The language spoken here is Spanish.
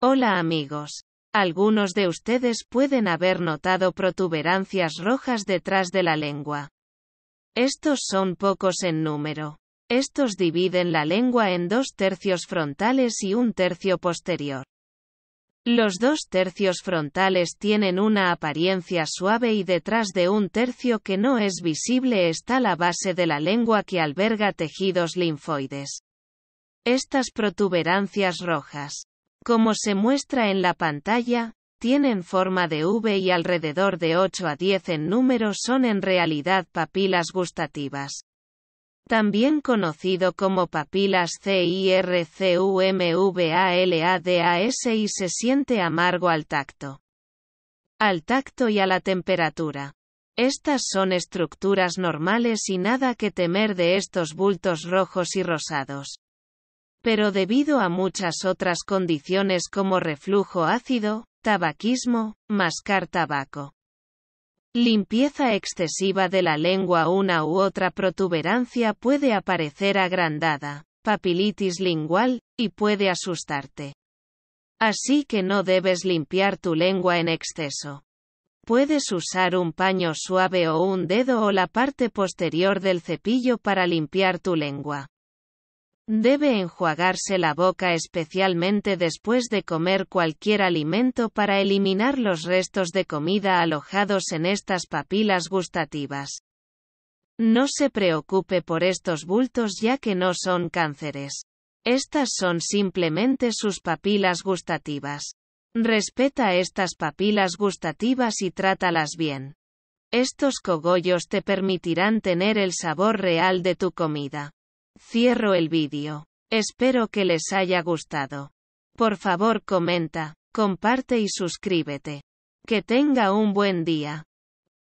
Hola amigos. Algunos de ustedes pueden haber notado protuberancias rojas detrás de la lengua. Estos son pocos en número. Estos dividen la lengua en dos tercios frontales y un tercio posterior. Los dos tercios frontales tienen una apariencia suave y detrás de un tercio que no es visible está la base de la lengua que alberga tejidos linfoides. Estas protuberancias rojas como se muestra en la pantalla, tienen forma de V y alrededor de 8 a 10 en número son en realidad papilas gustativas. También conocido como papilas CIRCUMVALADAS y se siente amargo al tacto. Al tacto y a la temperatura. Estas son estructuras normales y nada que temer de estos bultos rojos y rosados. Pero debido a muchas otras condiciones como reflujo ácido, tabaquismo, mascar tabaco, limpieza excesiva de la lengua una u otra protuberancia puede aparecer agrandada, papilitis lingual, y puede asustarte. Así que no debes limpiar tu lengua en exceso. Puedes usar un paño suave o un dedo o la parte posterior del cepillo para limpiar tu lengua. Debe enjuagarse la boca especialmente después de comer cualquier alimento para eliminar los restos de comida alojados en estas papilas gustativas. No se preocupe por estos bultos ya que no son cánceres. Estas son simplemente sus papilas gustativas. Respeta estas papilas gustativas y trátalas bien. Estos cogollos te permitirán tener el sabor real de tu comida. Cierro el vídeo. Espero que les haya gustado. Por favor comenta, comparte y suscríbete. Que tenga un buen día.